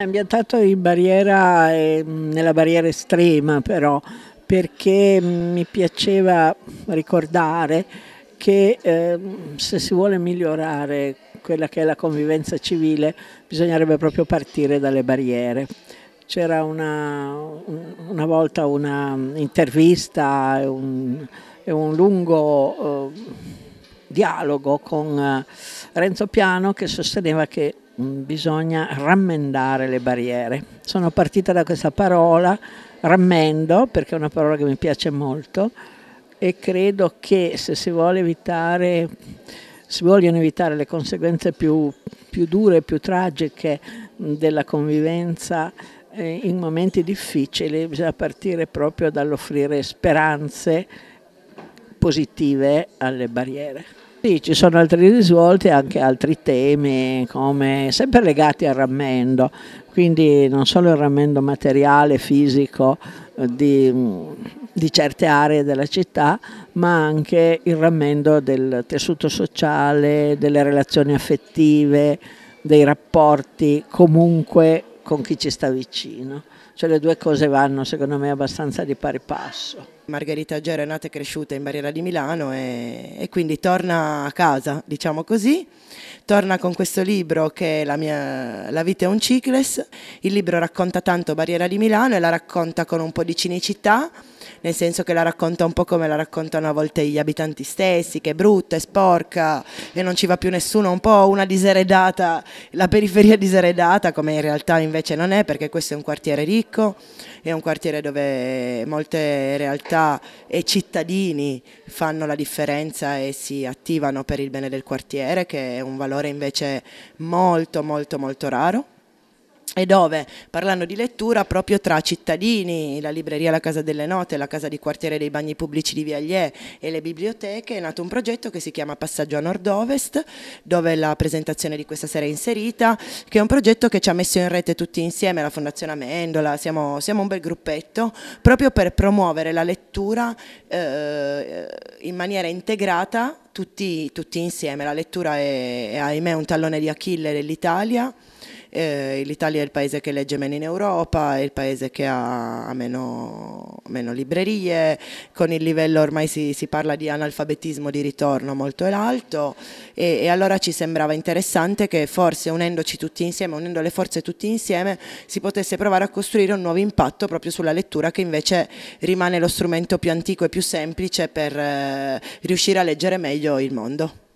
È ambientato in barriera, eh, nella barriera estrema però, perché mm, mi piaceva ricordare che eh, se si vuole migliorare quella che è la convivenza civile bisognerebbe proprio partire dalle barriere. C'era una, una volta un'intervista e un, un, lungo eh, dialogo con eh, Renzo Piano che sosteneva che Mm, bisogna rammendare le barriere. Sono partita da questa parola, rammendo, perché è una parola che mi piace molto e credo che se si, vuole evitare, si vogliono evitare le conseguenze più, più dure, più tragiche mm, della convivenza eh, in momenti difficili, bisogna partire proprio dall'offrire speranze positive alle barriere. Sì, ci sono altri risvolti e anche altri temi, come, sempre legati al rammendo, quindi non solo il rammendo materiale, fisico di, di certe aree della città, ma anche il rammendo del tessuto sociale, delle relazioni affettive, dei rapporti comunque con chi ci sta vicino. Cioè le due cose vanno secondo me abbastanza di pari passo. Margherita Gero è nata e cresciuta in Barriera di Milano e, e, quindi torna a casa, diciamo così, torna con questo libro che è la, mia, la vita è un cicles, il libro racconta tanto Barriera di Milano e la racconta con un po' di cinicità, nel senso che la racconta un po' come la raccontano a volte gli abitanti stessi, che è brutta, è sporca e non ci va più nessuno, un po' una diseredata, la periferia diseredata, come in realtà invece non è, perché questo è un quartiere ricco, è un quartiere dove molte realtà e cittadini fanno la differenza e si attivano per il bene del quartiere, che è un valore invece molto molto molto raro e dove parlando di lettura proprio tra cittadini, la libreria La Casa delle Note, la Casa di Quartiere dei Bagni Pubblici di Viagliè e le biblioteche è nato un progetto che si chiama Passaggio a Nord-Ovest dove la presentazione di questa sera è inserita che è un progetto che ci ha messo in rete tutti insieme la Fondazione Amendola, siamo, siamo un bel gruppetto proprio per promuovere la lettura eh, in maniera integrata tutti, tutti, insieme, la lettura è, è ahimè un tallone di Achille dell'Italia eh, l'Italia è il paese che legge meno in Europa, è il paese che ha meno, meno librerie, con il livello ormai si, si, parla di analfabetismo di ritorno molto alto e, e allora ci sembrava interessante che forse unendoci tutti insieme, unendo le forze tutti insieme, si potesse provare a costruire un nuovo impatto proprio sulla lettura che invece rimane lo strumento più antico e più semplice per eh, riuscire a leggere meglio il mondo.